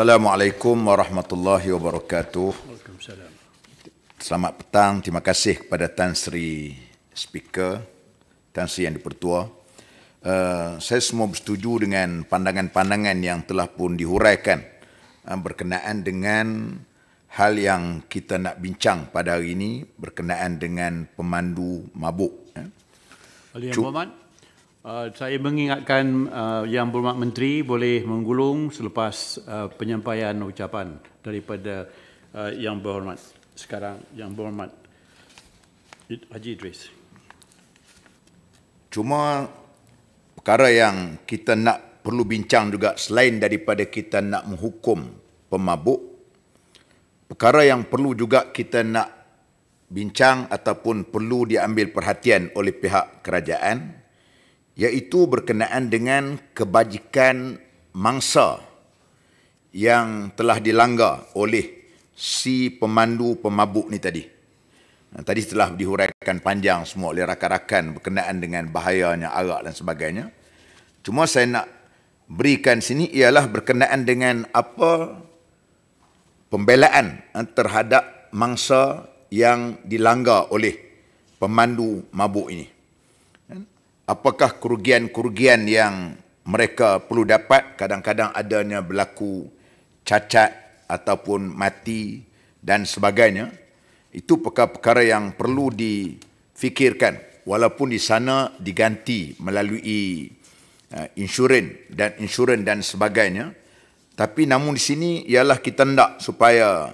Assalamualaikum warahmatullahi wabarakatuh. Waalaikumsalam. Selamat petang. Terima kasih kepada Tan Sri Speaker, Tan Sri Yang Dipertua. Uh, saya semua bersetuju dengan pandangan-pandangan yang telah pun dihuraikan uh, berkenaan dengan hal yang kita nak bincang pada hari ini berkenaan dengan pemandu mabuk. Eh. Ali Muhammad. Uh, saya mengingatkan uh, Yang Berhormat Menteri boleh menggulung selepas uh, penyampaian ucapan daripada uh, Yang Berhormat sekarang Yang Berhormat Haji Idris. Cuma perkara yang kita nak perlu bincang juga selain daripada kita nak menghukum pemabuk, perkara yang perlu juga kita nak bincang ataupun perlu diambil perhatian oleh pihak kerajaan iaitu berkenaan dengan kebajikan mangsa yang telah dilanggar oleh si pemandu pemabuk ni tadi. Tadi telah dihuraikan panjang semua oleh rakan-rakan berkenaan dengan bahayanya arak dan sebagainya. Cuma saya nak berikan sini ialah berkenaan dengan apa pembelaan eh, terhadap mangsa yang dilanggar oleh pemandu mabuk ini apakah kerugian-kerugian yang mereka perlu dapat kadang-kadang adanya berlaku cacat ataupun mati dan sebagainya itu perkara-perkara yang perlu difikirkan walaupun di sana diganti melalui eh, insurans dan insurans dan sebagainya tapi namun di sini ialah kita hendak supaya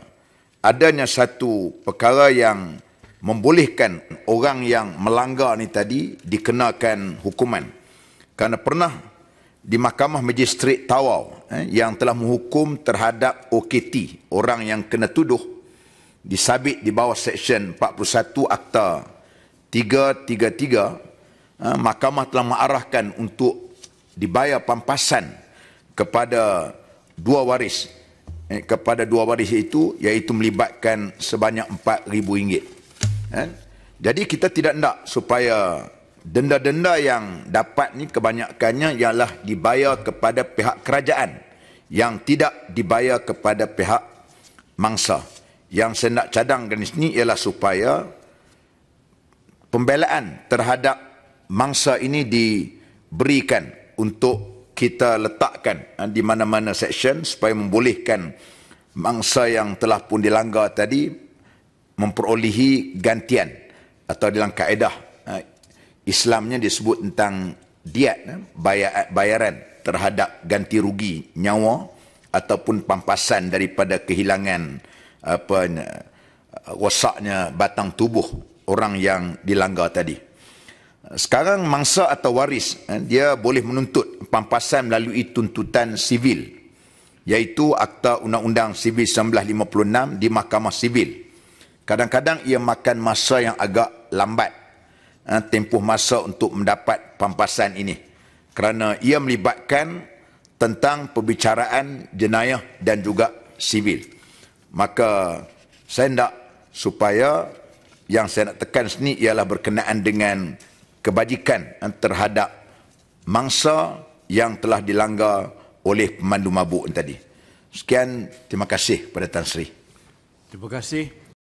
adanya satu perkara yang membolehkan orang yang melanggar ni tadi dikenakan hukuman kerana pernah di mahkamah magistrate Tawau eh, yang telah menghukum terhadap OKT orang yang kena tuduh disabit di bawah seksyen 41 Akta 333 eh, mahkamah telah mengarahkan untuk dibayar pampasan kepada dua waris eh, kepada dua waris itu iaitu melibatkan sebanyak RM4,000 Kan? Jadi kita tidak nak supaya denda-denda yang dapat ni kebanyakannya ialah dibayar kepada pihak kerajaan yang tidak dibayar kepada pihak mangsa. Yang saya nak cadangkan di sini ialah supaya pembelaan terhadap mangsa ini diberikan untuk kita letakkan ha, di mana-mana section supaya membolehkan mangsa yang telah pun dilanggar tadi memperolehi gantian atau dalam kaedah ha, Islamnya disebut tentang diat ha, bayaran terhadap ganti rugi nyawa ataupun pampasan daripada kehilangan apa uh, rosaknya batang tubuh orang yang dilanggar tadi. Sekarang mangsa atau waris ha, dia boleh menuntut pampasan melalui tuntutan sivil iaitu Akta Undang-Undang Sivil 1956 di Mahkamah Sivil. Kadang-kadang ia makan masa yang agak lambat ha, tempoh masa untuk mendapat pampasan ini kerana ia melibatkan tentang perbicaraan jenayah dan juga sivil. Maka saya nak supaya yang saya nak tekan sini ialah berkenaan dengan kebajikan terhadap mangsa yang telah dilanggar oleh pemandu mabuk tadi. Sekian, terima kasih kepada Tan Sri. Terima kasih.